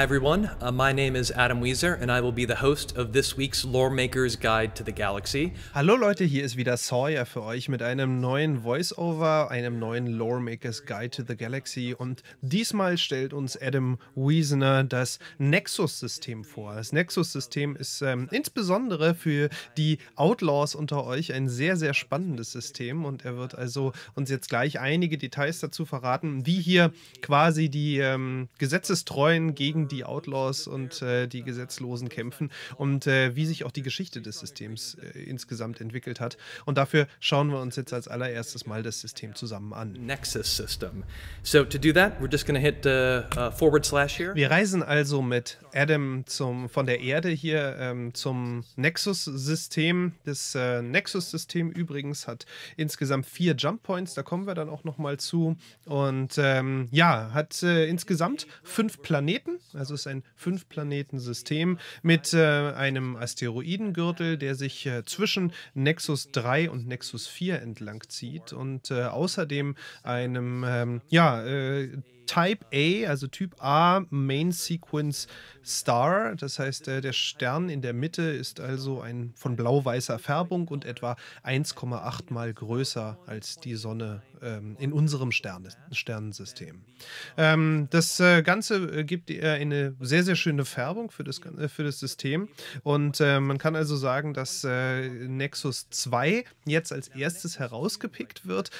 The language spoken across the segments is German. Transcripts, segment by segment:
Hi, everyone. Uh, my name is Adam Weezer and I will be the host of this week's Lore Guide to the Galaxy. Hallo Leute, hier ist wieder Sawyer für euch mit einem neuen Voiceover, einem neuen Loremaker's Guide to the Galaxy und diesmal stellt uns Adam Weezer das Nexus-System vor. Das Nexus-System ist ähm, insbesondere für die Outlaws unter euch ein sehr, sehr spannendes System und er wird also uns jetzt gleich einige Details dazu verraten, wie hier quasi die ähm, gesetzestreuen gegen die Outlaws und äh, die Gesetzlosen kämpfen und äh, wie sich auch die Geschichte des Systems äh, insgesamt entwickelt hat. Und dafür schauen wir uns jetzt als allererstes mal das System zusammen an. Nexus System. So to do that, we're just going to hit uh, forward slash here. Wir reisen also mit Adam zum, von der Erde hier ähm, zum Nexus-System. Das äh, Nexus-System übrigens hat insgesamt vier Jump Points, da kommen wir dann auch nochmal zu. Und ähm, ja, hat äh, insgesamt fünf Planeten. Also es ist ein Fünf-Planeten-System mit äh, einem Asteroidengürtel, der sich äh, zwischen Nexus 3 und Nexus 4 entlang zieht und äh, außerdem einem, ähm, ja, äh, Type A, also Typ A Main Sequence Star. Das heißt, äh, der Stern in der Mitte ist also ein von blau-weißer Färbung und etwa 1,8 mal größer als die Sonne ähm, in unserem Stern, Sternensystem. Ähm, das äh, Ganze äh, gibt eine sehr, sehr schöne Färbung für das, für das System. Und man kann also sagen, dass Nexus 2 jetzt als erstes herausgepickt wird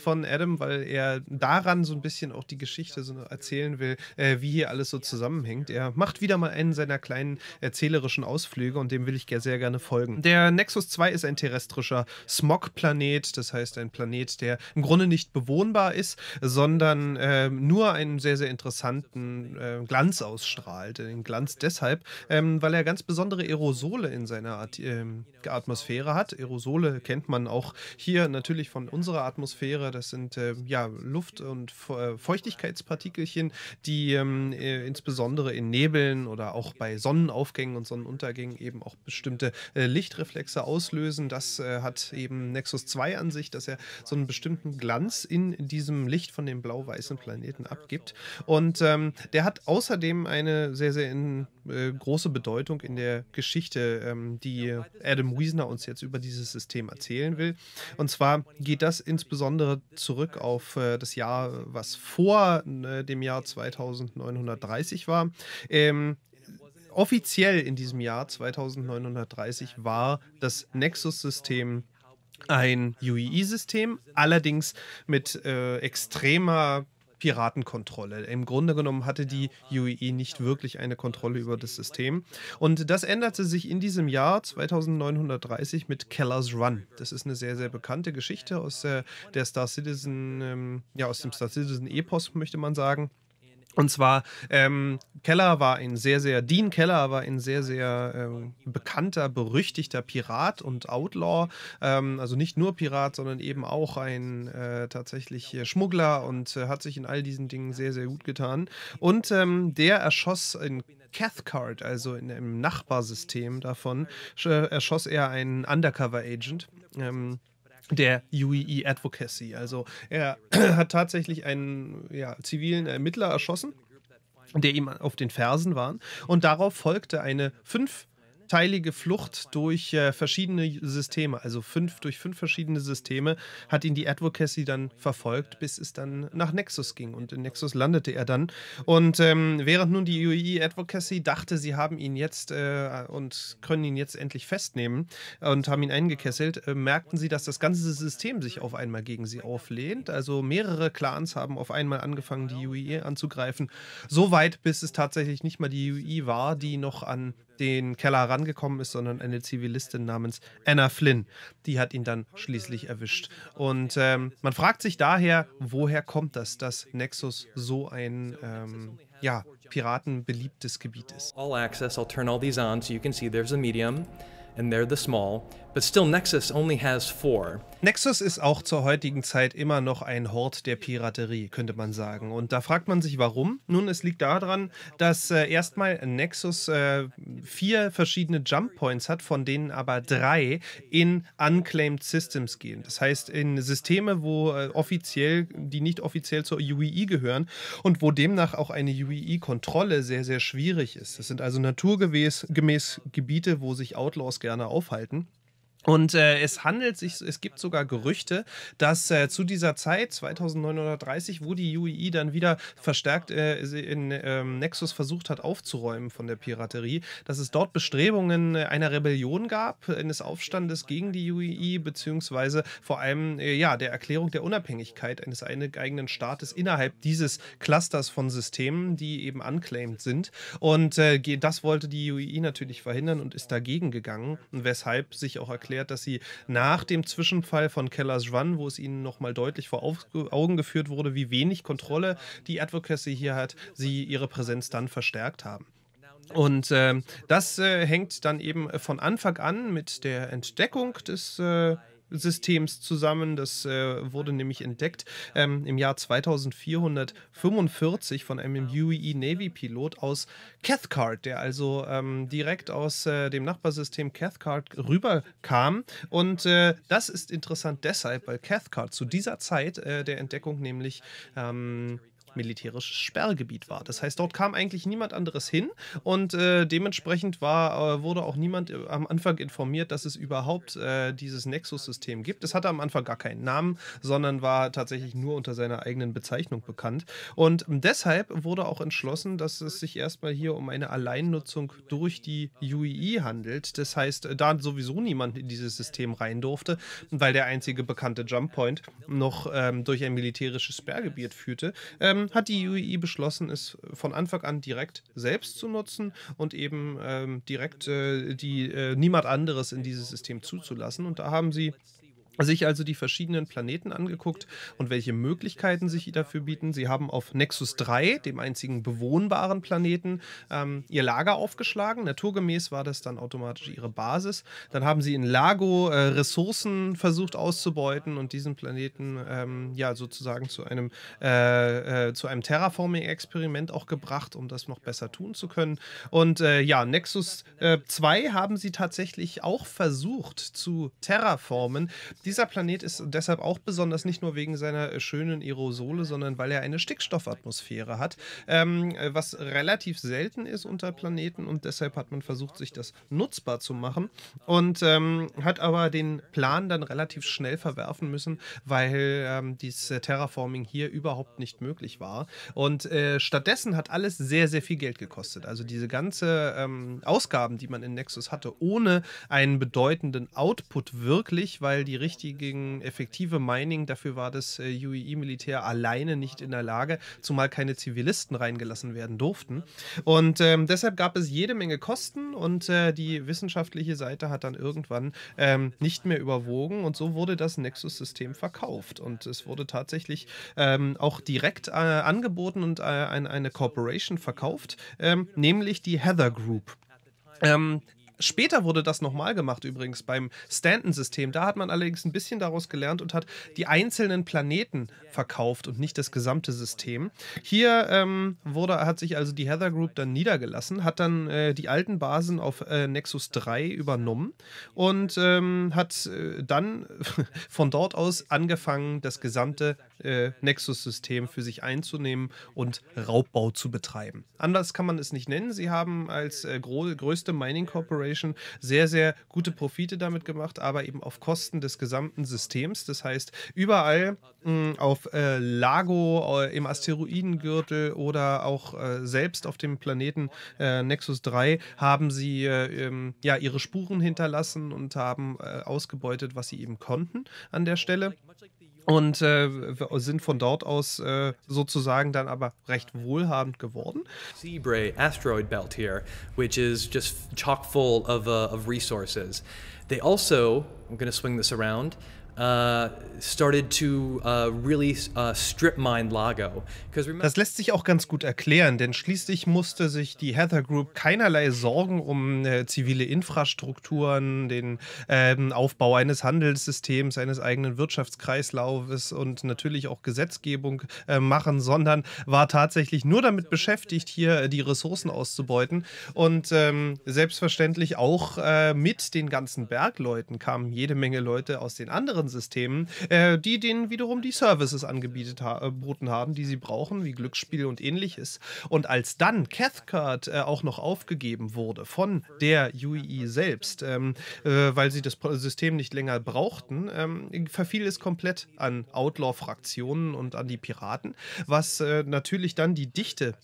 von Adam, weil er daran so ein bisschen auch die Geschichte Geschichte so erzählen will, äh, wie hier alles so zusammenhängt. Er macht wieder mal einen seiner kleinen erzählerischen Ausflüge und dem will ich sehr gerne folgen. Der Nexus 2 ist ein terrestrischer Smog-Planet, das heißt ein Planet, der im Grunde nicht bewohnbar ist, sondern äh, nur einen sehr, sehr interessanten äh, Glanz ausstrahlt. Den Glanz deshalb, ähm, weil er ganz besondere Aerosole in seiner At ähm, Atmosphäre hat. Aerosole kennt man auch hier natürlich von unserer Atmosphäre. Das sind ähm, ja Luft- und äh, Feuchtigkeits Partikelchen, die ähm, äh, insbesondere in Nebeln oder auch bei Sonnenaufgängen und Sonnenuntergängen eben auch bestimmte äh, Lichtreflexe auslösen. Das äh, hat eben Nexus 2 an sich, dass er so einen bestimmten Glanz in diesem Licht von dem blau-weißen Planeten abgibt. Und ähm, der hat außerdem eine sehr, sehr in, äh, große Bedeutung in der Geschichte, ähm, die Adam Wiesner uns jetzt über dieses System erzählen will. Und zwar geht das insbesondere zurück auf äh, das Jahr, was vor äh, dem Jahr 2930 war. Ähm, offiziell in diesem Jahr 2930 war das Nexus-System ein UEI-System, allerdings mit äh, extremer Piratenkontrolle. Im Grunde genommen hatte die UEE nicht wirklich eine Kontrolle über das System. Und das änderte sich in diesem Jahr 2930 mit Keller's Run. Das ist eine sehr, sehr bekannte Geschichte aus äh, der, Star Citizen, ähm, ja, aus dem Star Citizen Epos, möchte man sagen. Und zwar, ähm, Keller war ein sehr, sehr, Dean Keller war ein sehr, sehr ähm, bekannter, berüchtigter Pirat und Outlaw. Ähm, also nicht nur Pirat, sondern eben auch ein äh, tatsächlich äh, Schmuggler und äh, hat sich in all diesen Dingen sehr, sehr gut getan. Und ähm, der erschoss in Cathcart, also in, im Nachbarsystem davon, äh, erschoss er einen Undercover-Agent. Ähm, der UEE e Advocacy. Also er hat tatsächlich einen ja, zivilen Ermittler erschossen, der ihm auf den Fersen war. Und darauf folgte eine fünf teilige Flucht durch äh, verschiedene Systeme, also fünf durch fünf verschiedene Systeme, hat ihn die Advocacy dann verfolgt, bis es dann nach Nexus ging. Und in Nexus landete er dann. Und ähm, während nun die UE e Advocacy dachte, sie haben ihn jetzt äh, und können ihn jetzt endlich festnehmen und haben ihn eingekesselt, äh, merkten sie, dass das ganze System sich auf einmal gegen sie auflehnt. Also mehrere Clans haben auf einmal angefangen, die UE e anzugreifen. So weit, bis es tatsächlich nicht mal die UE e war, die noch an den Keller herangekommen ist, sondern eine Zivilistin namens Anna Flynn. Die hat ihn dann schließlich erwischt. Und ähm, man fragt sich daher, woher kommt das, dass Nexus so ein ähm, ja, Piraten beliebtes Gebiet ist. All access, I'll turn all these on so you can see there's a medium and they're the small, but still Nexus only has four. Nexus ist auch zur heutigen Zeit immer noch ein Hort der Piraterie, könnte man sagen. Und da fragt man sich, warum. Nun, es liegt daran, dass äh, erstmal Nexus äh, vier verschiedene Jump Points hat, von denen aber drei in unclaimed Systems gehen. Das heißt, in Systeme, wo äh, offiziell, die nicht offiziell zur UEI gehören und wo demnach auch eine UEI-Kontrolle sehr, sehr schwierig ist. Das sind also naturgemäß Gebiete, wo sich Outlaws gerne aufhalten. Und äh, es handelt sich, es gibt sogar Gerüchte, dass äh, zu dieser Zeit, 2930, wo die UEI e dann wieder verstärkt äh, in ähm, Nexus versucht hat aufzuräumen von der Piraterie, dass es dort Bestrebungen einer Rebellion gab, eines Aufstandes gegen die UEI, e, beziehungsweise vor allem äh, ja, der Erklärung der Unabhängigkeit eines eigenen Staates innerhalb dieses Clusters von Systemen, die eben unclaimed sind. Und äh, das wollte die UEI e natürlich verhindern und ist dagegen gegangen, weshalb sich auch erklärt, erklärt, dass sie nach dem Zwischenfall von Kellas Run, wo es ihnen nochmal deutlich vor Augen geführt wurde, wie wenig Kontrolle die Advocacy hier hat, sie ihre Präsenz dann verstärkt haben. Und äh, das äh, hängt dann eben von Anfang an mit der Entdeckung des äh, Systems zusammen. Das äh, wurde nämlich entdeckt ähm, im Jahr 2445 von einem UE Navy-Pilot aus Cathcart, der also ähm, direkt aus äh, dem Nachbarsystem Cathcart rüberkam. Und äh, das ist interessant deshalb, weil Cathcart zu dieser Zeit äh, der Entdeckung nämlich ähm, militärisches Sperrgebiet war. Das heißt, dort kam eigentlich niemand anderes hin und äh, dementsprechend war, äh, wurde auch niemand äh, am Anfang informiert, dass es überhaupt äh, dieses Nexus-System gibt. Es hatte am Anfang gar keinen Namen, sondern war tatsächlich nur unter seiner eigenen Bezeichnung bekannt. Und deshalb wurde auch entschlossen, dass es sich erstmal hier um eine Alleinnutzung durch die UEI e handelt. Das heißt, da sowieso niemand in dieses System rein durfte, weil der einzige bekannte Jump Point noch ähm, durch ein militärisches Sperrgebiet führte, ähm, ähm, hat die UEI beschlossen, es von Anfang an direkt selbst zu nutzen und eben ähm, direkt äh, die, äh, niemand anderes in dieses System zuzulassen. Und da haben sie sich also die verschiedenen Planeten angeguckt und welche Möglichkeiten sich dafür bieten. Sie haben auf Nexus 3, dem einzigen bewohnbaren Planeten, ähm, ihr Lager aufgeschlagen. Naturgemäß war das dann automatisch ihre Basis. Dann haben sie in Lago äh, Ressourcen versucht auszubeuten und diesen Planeten ähm, ja sozusagen zu einem, äh, äh, zu einem Terraforming-Experiment auch gebracht, um das noch besser tun zu können. Und äh, ja, Nexus 2 äh, haben sie tatsächlich auch versucht zu terraformen. Dieser Planet ist deshalb auch besonders nicht nur wegen seiner äh, schönen Aerosole, sondern weil er eine Stickstoffatmosphäre hat, ähm, äh, was relativ selten ist unter Planeten und deshalb hat man versucht, sich das nutzbar zu machen und ähm, hat aber den Plan dann relativ schnell verwerfen müssen, weil ähm, dieses äh, Terraforming hier überhaupt nicht möglich war. Und äh, stattdessen hat alles sehr, sehr viel Geld gekostet. Also diese ganze ähm, Ausgaben, die man in Nexus hatte, ohne einen bedeutenden Output wirklich, weil die richtigen richtigen, effektive Mining. Dafür war das äh, UEI-Militär alleine nicht in der Lage, zumal keine Zivilisten reingelassen werden durften. Und ähm, deshalb gab es jede Menge Kosten und äh, die wissenschaftliche Seite hat dann irgendwann ähm, nicht mehr überwogen und so wurde das Nexus-System verkauft. Und es wurde tatsächlich ähm, auch direkt äh, angeboten und äh, an eine Corporation verkauft, ähm, nämlich die Heather Group. Ähm, Später wurde das nochmal gemacht übrigens beim Stanton-System. Da hat man allerdings ein bisschen daraus gelernt und hat die einzelnen Planeten verkauft und nicht das gesamte System. Hier ähm, wurde, hat sich also die Heather Group dann niedergelassen, hat dann äh, die alten Basen auf äh, Nexus 3 übernommen und ähm, hat äh, dann von dort aus angefangen, das gesamte äh, Nexus-System für sich einzunehmen und Raubbau zu betreiben. Anders kann man es nicht nennen. Sie haben als äh, größte Mining Corporation Edition sehr, sehr gute Profite damit gemacht, aber eben auf Kosten des gesamten Systems. Das heißt, überall mh, hm, auf äh, Lago, äh, im Asteroidengürtel oder auch äh, selbst auf dem Planeten äh, Nexus 3 haben sie äh, ähm, ja, ihre Spuren hinterlassen und haben äh, ausgebeutet, was sie eben konnten an der Stelle und äh, sind von dort aus äh, sozusagen dann aber recht wohlhabend geworden. Seabray asteroid belt here, which is just chock full of, uh, of resources. They also, I'm going to swing this around, Uh, uh, really uh, strip mine Lago. Das lässt sich auch ganz gut erklären, denn schließlich musste sich die Heather Group keinerlei Sorgen um äh, zivile Infrastrukturen, den äh, Aufbau eines Handelssystems, eines eigenen Wirtschaftskreislaufes und natürlich auch Gesetzgebung äh, machen, sondern war tatsächlich nur damit beschäftigt, hier äh, die Ressourcen auszubeuten. Und ähm, selbstverständlich auch äh, mit den ganzen Bergleuten kamen jede Menge Leute aus den anderen anderen Systemen, äh, die denen wiederum die Services angeboten äh, haben, die sie brauchen, wie Glücksspiel und ähnliches. Und als dann Cathcart äh, auch noch aufgegeben wurde von der UEE e selbst, ähm, äh, weil sie das System nicht länger brauchten, ähm, verfiel es komplett an Outlaw-Fraktionen und an die Piraten, was äh, natürlich dann die Dichte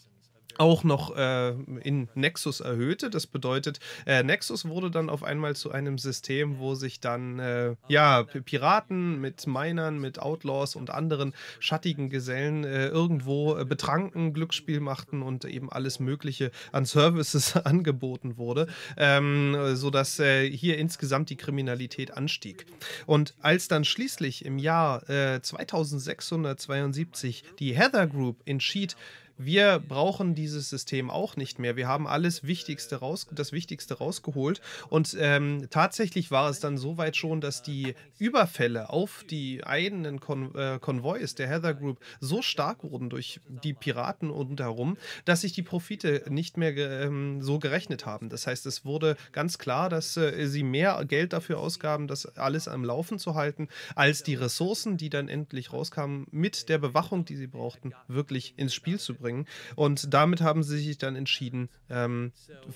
auch noch äh, in Nexus erhöhte. Das bedeutet, äh, Nexus wurde dann auf einmal zu einem System, wo sich dann äh, ja Piraten mit Minern, mit Outlaws und anderen schattigen Gesellen äh, irgendwo äh, betranken, Glücksspiel machten und eben alles Mögliche an Services angeboten wurde, ähm, sodass äh, hier insgesamt die Kriminalität anstieg. Und als dann schließlich im Jahr 2672 die Heather Group entschied, wir brauchen dieses System auch nicht mehr. Wir haben alles Wichtigste raus, das Wichtigste rausgeholt. Und ähm, tatsächlich war es dann soweit schon, dass die Überfälle auf die eigenen Kon äh, Konvois der Heather Group so stark wurden durch die Piraten und herum, dass sich die Profite nicht mehr ge ähm, so gerechnet haben. Das heißt, es wurde ganz klar, dass äh, sie mehr Geld dafür ausgaben, das alles am Laufen zu halten, als die Ressourcen, die dann endlich rauskamen, mit der Bewachung, die sie brauchten, wirklich ins Spiel zu bringen bringen. Und damit haben sie sich dann entschieden, ähm,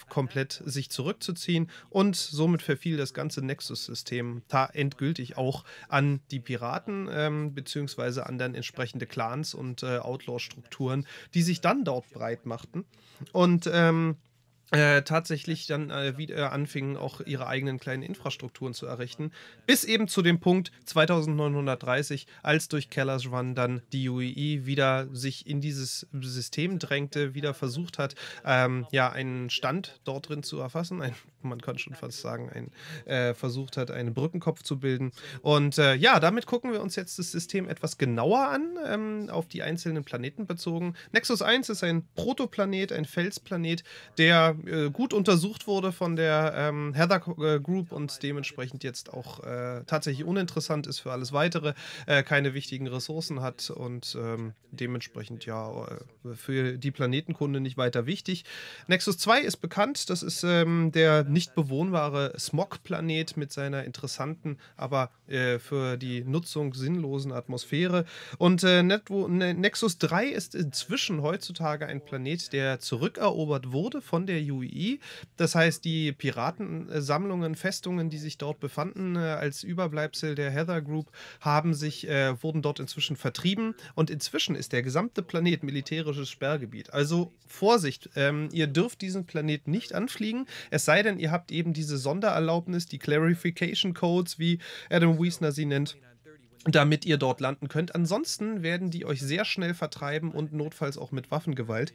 komplett sich zurückzuziehen und somit verfiel das ganze Nexus-System endgültig auch an die Piraten ähm, beziehungsweise an dann entsprechende Clans und äh, Outlaw-Strukturen, die sich dann dort breit machten. Und ähm, äh, tatsächlich dann äh, wieder äh, anfingen, auch ihre eigenen kleinen Infrastrukturen zu errichten. Bis eben zu dem Punkt 2930, als durch Kellerschwan dann die UEI e wieder sich in dieses System drängte, wieder versucht hat, ähm, ja, einen Stand dort drin zu erfassen, einen man kann schon fast sagen, ein, äh, versucht hat, einen Brückenkopf zu bilden. Und äh, ja, damit gucken wir uns jetzt das System etwas genauer an, ähm, auf die einzelnen Planeten bezogen. Nexus 1 ist ein Protoplanet, ein Felsplanet, der äh, gut untersucht wurde von der ähm, Heather äh, Group und dementsprechend jetzt auch äh, tatsächlich uninteressant ist für alles Weitere, äh, keine wichtigen Ressourcen hat und ähm, dementsprechend ja für die Planetenkunde nicht weiter wichtig. Nexus 2 ist bekannt, das ist ähm, der nicht bewohnbare Smog-Planet mit seiner interessanten, aber äh, für die Nutzung sinnlosen Atmosphäre. Und äh, ne-, Nexus 3 ist inzwischen heutzutage ein Planet, der zurückerobert wurde von der UI. E das heißt, die Piratensammlungen, Festungen, die sich dort befanden, äh, als Überbleibsel der Heather Group, haben sich, äh, wurden dort inzwischen vertrieben. Und inzwischen ist der gesamte Planet militärisches Sperrgebiet. Also Vorsicht, ähm, ihr dürft diesen Planet nicht anfliegen, es sei denn, ihr habt eben diese Sondererlaubnis, die Clarification Codes, wie Adam Wiesner sie nennt damit ihr dort landen könnt. Ansonsten werden die euch sehr schnell vertreiben und notfalls auch mit Waffengewalt.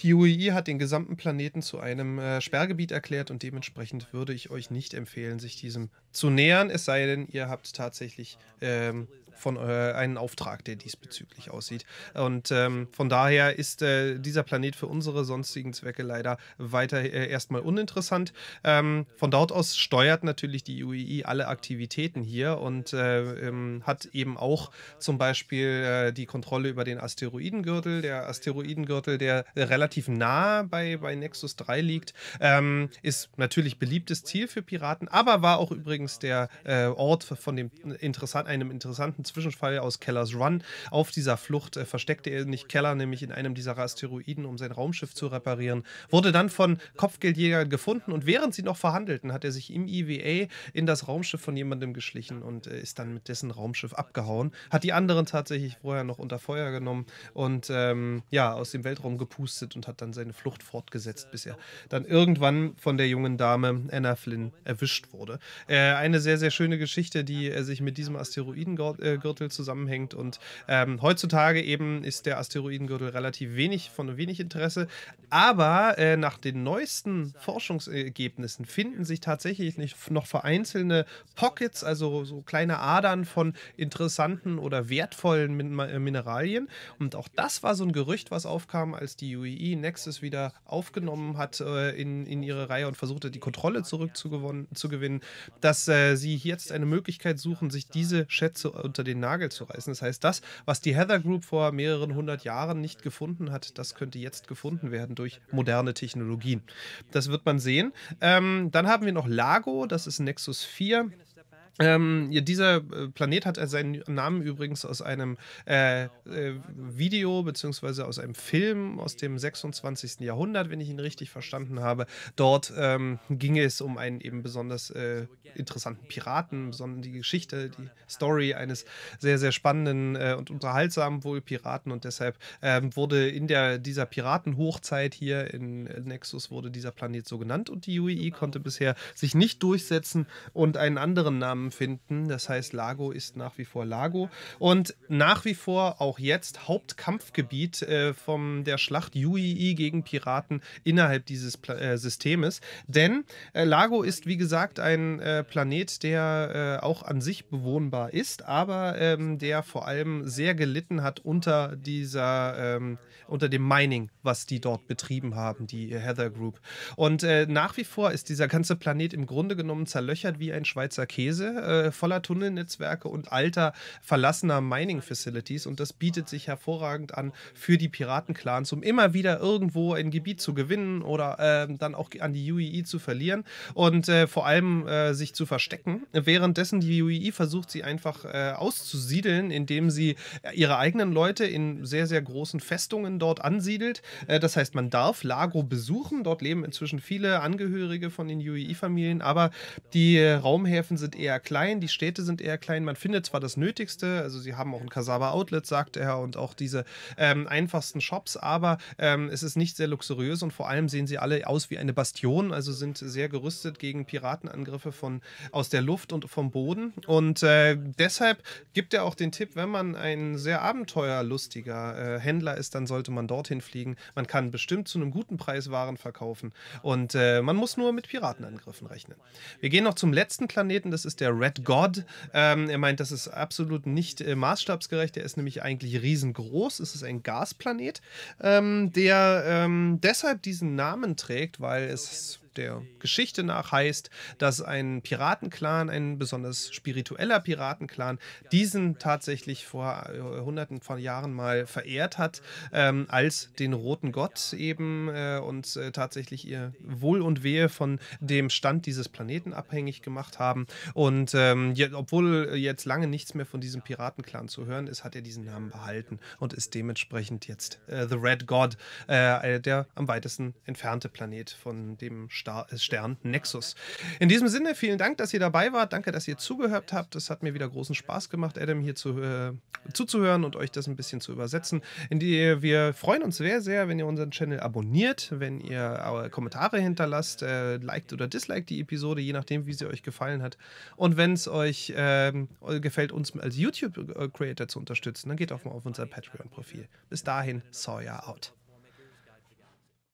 Die UEI hat den gesamten Planeten zu einem äh, Sperrgebiet erklärt und dementsprechend würde ich euch nicht empfehlen, sich diesem zu nähern, es sei denn, ihr habt tatsächlich ähm, von äh, einen Auftrag, der diesbezüglich aussieht. Und ähm, von daher ist äh, dieser Planet für unsere sonstigen Zwecke leider weiter äh, erstmal uninteressant. Ähm, von dort aus steuert natürlich die UEI alle Aktivitäten hier und äh, ähm, hat eben auch zum Beispiel äh, die Kontrolle über den Asteroidengürtel. Der Asteroidengürtel, der relativ nah bei, bei Nexus 3 liegt, ähm, ist natürlich beliebtes Ziel für Piraten, aber war auch übrigens der äh, Ort von dem interessant, einem interessanten berühmten Zwischenfall aus Kellers Run. Auf dieser Flucht äh, versteckte er nicht Keller nämlich in einem dieser Asteroiden, um sein Raumschiff zu reparieren, wurde dann von Kopfgeldjägern gefunden und während sie noch verhandelten, hat er sich im IWA in das Raumschiff von jemandem geschlichen und äh, ist dann mit dessen Raumschiff abgehauen, hat die anderen tatsächlich vorher noch unter Feuer genommen und ähm, ja, aus dem Weltraum gepustet und hat dann seine Flucht fortgesetzt, bis er dann irgendwann von der jungen Dame Anna Flynn erwischt wurde. Äh, eine sehr, sehr schöne Geschichte, die er sich mit diesem Asteroiden äh, Asteroidengürtel zusammenhängt. Und ähm, heutzutage eben ist der Asteroidengürtel relativ wenig von wenig Interesse. Aber äh, nach den neuesten Forschungsergebnissen finden sich tatsächlich nicht noch vereinzelte Pockets, also so kleine Adern von interessanten oder wertvollen Min Mineralien. Und auch das war so ein Gerücht, was aufkam, als die UEI e Nexus wieder aufgenommen hat äh, in, in ihre Reihe und versuchte, die Kontrolle zurückzugewinnen, dass äh, sie jetzt eine Möglichkeit suchen, sich diese Schätze unter unter den Nagel zu reißen. Das heißt, das, was die Heather Group vor mehreren hundert Jahren nicht gefunden hat, das könnte jetzt gefunden werden durch moderne Technologien. Das wird man sehen. Ähm, dann haben wir noch Lago, das ist Nexus 4. Ähm, ja, dieser äh, Planet hat äh, seinen Namen übrigens aus einem äh, äh, Video bzw. aus einem Film aus dem 26. Jahrhundert, wenn ich ihn richtig verstanden habe. Dort ähm, ginge es um einen eben besonders äh, interessanten Piraten, sondern die Geschichte, die Story eines sehr, sehr spannenden äh, und unterhaltsamen wohl Piraten und deshalb ähm, wurde in der, dieser Piratenhochzeit hier in Nexus wurde dieser Planet so genannt und die UI e konnte bisher sich nicht durchsetzen und einen anderen Namen zusammenfinden. Das heißt, Lago ist nach wie vor Lago und nach wie vor auch jetzt Hauptkampfgebiet äh, von der Schlacht UII gegen Piraten innerhalb dieses Pla äh, Systems. Denn äh, Lago ist, wie gesagt, ein äh, Planet, der äh, auch an sich bewohnbar ist, aber ähm, der vor allem sehr gelitten hat unter dieser, ähm, unter dem Mining, was die dort betrieben haben, die Heather Group. Und äh, nach wie vor ist dieser ganze Planet im Grunde genommen zerlöchert wie ein Schweizer Käse äh, voller Tunnelnetzwerke und alter, verlassener Mining-Facilities. Und das bietet sich hervorragend an für die Piratenclans, um immer wieder irgendwo ein Gebiet zu gewinnen oder äh, dann auch an die UEI e zu verlieren und äh, vor allem äh, sich zu verstecken. Währenddessen die UEI e versucht, sie einfach äh, auszusiedeln, indem sie ihre eigenen Leute in sehr, sehr großen Festungen dort ansiedelt. Äh, das heißt, man darf Lago besuchen. Dort leben inzwischen viele Angehörige von den UEI-Familien, aber die Raumhäfen sind eher klein, die Städte sind eher klein. Man findet zwar das Nötigste, also sie haben auch ein Cassava Outlet, sagt er, und auch diese ähm, einfachsten Shops, aber ähm, es ist nicht sehr luxuriös und vor allem sehen sie alle aus wie eine Bastion, also sind sehr gerüstet gegen Piratenangriffe von, aus der Luft und vom Boden. Und äh, deshalb gibt er auch den Tipp, wenn man ein sehr abenteuerlustiger äh, Händler ist, dann sollte man dorthin fliegen. Man kann bestimmt zu einem guten Preis Waren verkaufen und äh, man muss nur mit Piratenangriffen rechnen. Wir gehen noch zum letzten Planeten, das ist der Red God. Ähm, er meint, das ist absolut nicht äh, maßstabsgerecht. Er ist nämlich eigentlich riesengroß. Es ist ein Gasplanet, ähm, der ähm, deshalb diesen Namen trägt, weil es der Geschichte nach heißt, dass ein Piratenclan, ein besonders spiritueller Piratenclan, diesen tatsächlich vor äh, hunderten von Jahren mal verehrt hat, ähm, als den roten Gott eben äh, und äh, tatsächlich ihr Wohl und Wehe von dem Stand dieses Planeten abhängig gemacht haben. Und ähm, je, obwohl jetzt lange nichts mehr von diesem Piratenclan zu hören ist, hat er diesen Namen behalten und ist dementsprechend jetzt äh, The Red God, äh, der am weitesten entfernte Planet von dem Stand. Äh, Stern Nexus. In diesem Sinne, vielen Dank, dass ihr dabei wart. Danke, dass ihr zugehört habt. Es hat mir wieder großen Spaß gemacht, Adam hier zu, äh, zuzuhören und euch das ein bisschen zu übersetzen. Die, wir freuen uns sehr, sehr, wenn ihr unseren Channel abonniert, wenn ihr äh, Kommentare hinterlasst, äh, liked oder disliked die Episode, je nachdem, wie sie euch gefallen hat. Und wenn es euch ähm, äh, gefällt, uns als YouTube-Creator zu unterstützen, dann geht auch mal auf unser Patreon-Profil. Bis dahin, Sawyer out.